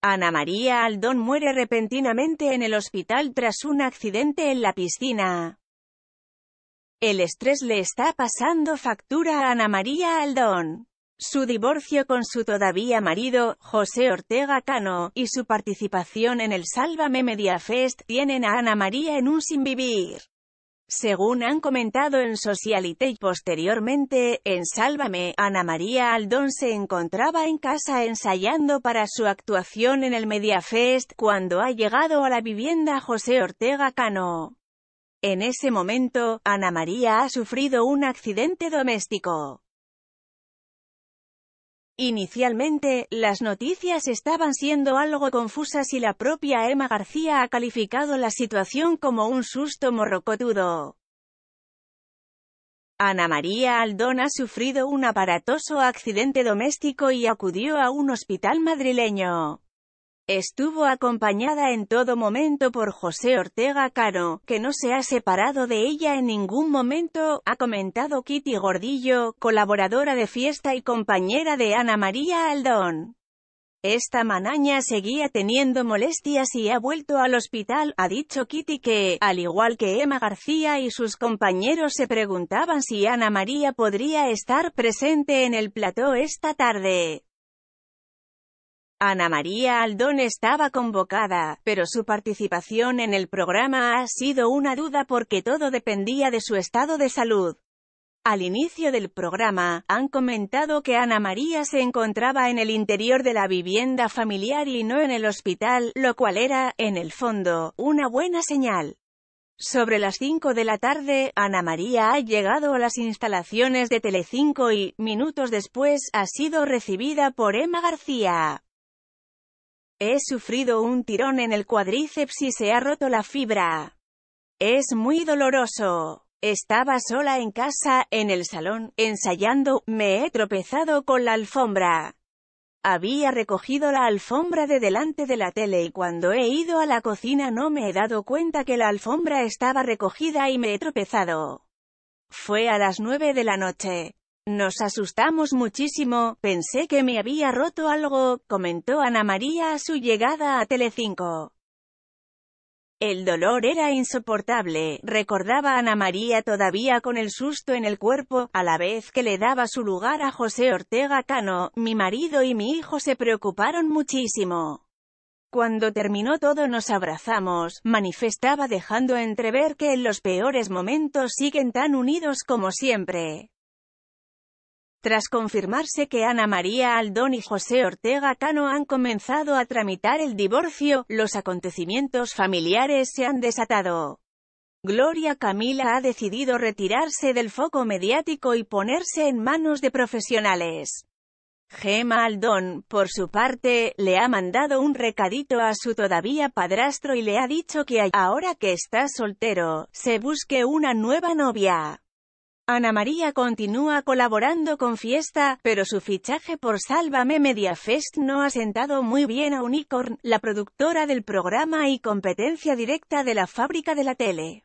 Ana María Aldón muere repentinamente en el hospital tras un accidente en la piscina. El estrés le está pasando factura a Ana María Aldón. Su divorcio con su todavía marido, José Ortega Cano, y su participación en el Sálvame Media Fest tienen a Ana María en un sinvivir. Según han comentado en Socialite y posteriormente, en Sálvame, Ana María Aldón se encontraba en casa ensayando para su actuación en el Mediafest, cuando ha llegado a la vivienda José Ortega Cano. En ese momento, Ana María ha sufrido un accidente doméstico. Inicialmente, las noticias estaban siendo algo confusas y la propia Emma García ha calificado la situación como un susto morrocotudo. Ana María Aldón ha sufrido un aparatoso accidente doméstico y acudió a un hospital madrileño. Estuvo acompañada en todo momento por José Ortega Caro, que no se ha separado de ella en ningún momento, ha comentado Kitty Gordillo, colaboradora de Fiesta y compañera de Ana María Aldón. Esta manaña seguía teniendo molestias y ha vuelto al hospital, ha dicho Kitty que, al igual que Emma García y sus compañeros se preguntaban si Ana María podría estar presente en el plató esta tarde. Ana María Aldón estaba convocada, pero su participación en el programa ha sido una duda porque todo dependía de su estado de salud. Al inicio del programa, han comentado que Ana María se encontraba en el interior de la vivienda familiar y no en el hospital, lo cual era, en el fondo, una buena señal. Sobre las 5 de la tarde, Ana María ha llegado a las instalaciones de Telecinco y, minutos después, ha sido recibida por Emma García. He sufrido un tirón en el cuádriceps y se ha roto la fibra. Es muy doloroso. Estaba sola en casa, en el salón, ensayando, me he tropezado con la alfombra. Había recogido la alfombra de delante de la tele y cuando he ido a la cocina no me he dado cuenta que la alfombra estaba recogida y me he tropezado. Fue a las nueve de la noche. Nos asustamos muchísimo, pensé que me había roto algo, comentó Ana María a su llegada a Telecinco. El dolor era insoportable, recordaba Ana María todavía con el susto en el cuerpo, a la vez que le daba su lugar a José Ortega Cano, mi marido y mi hijo se preocuparon muchísimo. Cuando terminó todo nos abrazamos, manifestaba dejando entrever que en los peores momentos siguen tan unidos como siempre. Tras confirmarse que Ana María Aldón y José Ortega Cano han comenzado a tramitar el divorcio, los acontecimientos familiares se han desatado. Gloria Camila ha decidido retirarse del foco mediático y ponerse en manos de profesionales. Gemma Aldón, por su parte, le ha mandado un recadito a su todavía padrastro y le ha dicho que ahora que está soltero, se busque una nueva novia. Ana María continúa colaborando con Fiesta, pero su fichaje por Sálvame Mediafest no ha sentado muy bien a Unicorn, la productora del programa y competencia directa de la fábrica de la tele.